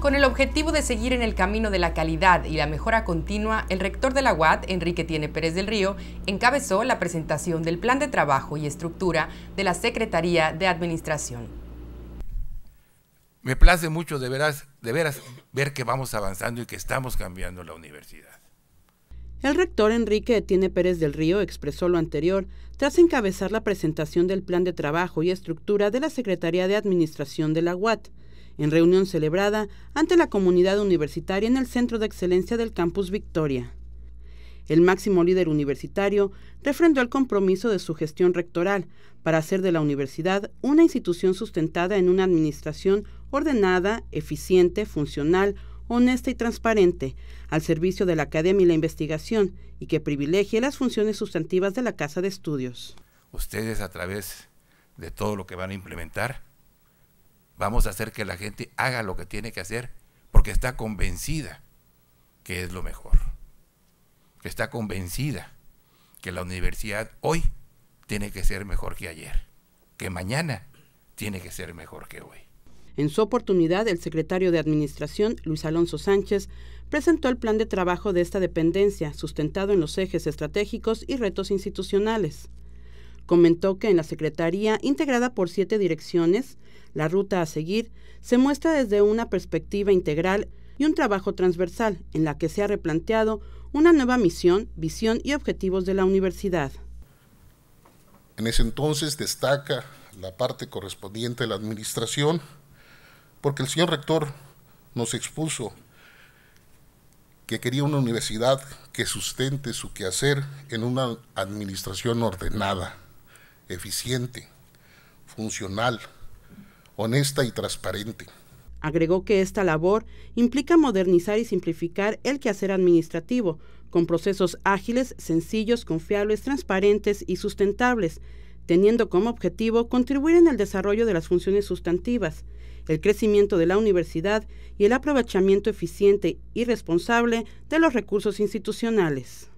Con el objetivo de seguir en el camino de la calidad y la mejora continua, el rector de la UAT, Enrique Tiene Pérez del Río, encabezó la presentación del Plan de Trabajo y Estructura de la Secretaría de Administración. Me place mucho de veras, de veras ver que vamos avanzando y que estamos cambiando la universidad. El rector Enrique Tiene Pérez del Río expresó lo anterior tras encabezar la presentación del Plan de Trabajo y Estructura de la Secretaría de Administración de la UAT, en reunión celebrada ante la comunidad universitaria en el Centro de Excelencia del Campus Victoria. El máximo líder universitario refrendó el compromiso de su gestión rectoral para hacer de la universidad una institución sustentada en una administración ordenada, eficiente, funcional, honesta y transparente, al servicio de la academia y la investigación, y que privilegie las funciones sustantivas de la Casa de Estudios. Ustedes a través de todo lo que van a implementar, vamos a hacer que la gente haga lo que tiene que hacer porque está convencida que es lo mejor, que está convencida que la universidad hoy tiene que ser mejor que ayer, que mañana tiene que ser mejor que hoy. En su oportunidad, el secretario de Administración, Luis Alonso Sánchez, presentó el plan de trabajo de esta dependencia, sustentado en los ejes estratégicos y retos institucionales. Comentó que en la Secretaría, integrada por siete direcciones, la ruta a seguir se muestra desde una perspectiva integral y un trabajo transversal en la que se ha replanteado una nueva misión, visión y objetivos de la universidad. En ese entonces destaca la parte correspondiente de la administración, porque el señor rector nos expuso que quería una universidad que sustente su quehacer en una administración ordenada eficiente, funcional, honesta y transparente. Agregó que esta labor implica modernizar y simplificar el quehacer administrativo, con procesos ágiles, sencillos, confiables, transparentes y sustentables, teniendo como objetivo contribuir en el desarrollo de las funciones sustantivas, el crecimiento de la universidad y el aprovechamiento eficiente y responsable de los recursos institucionales.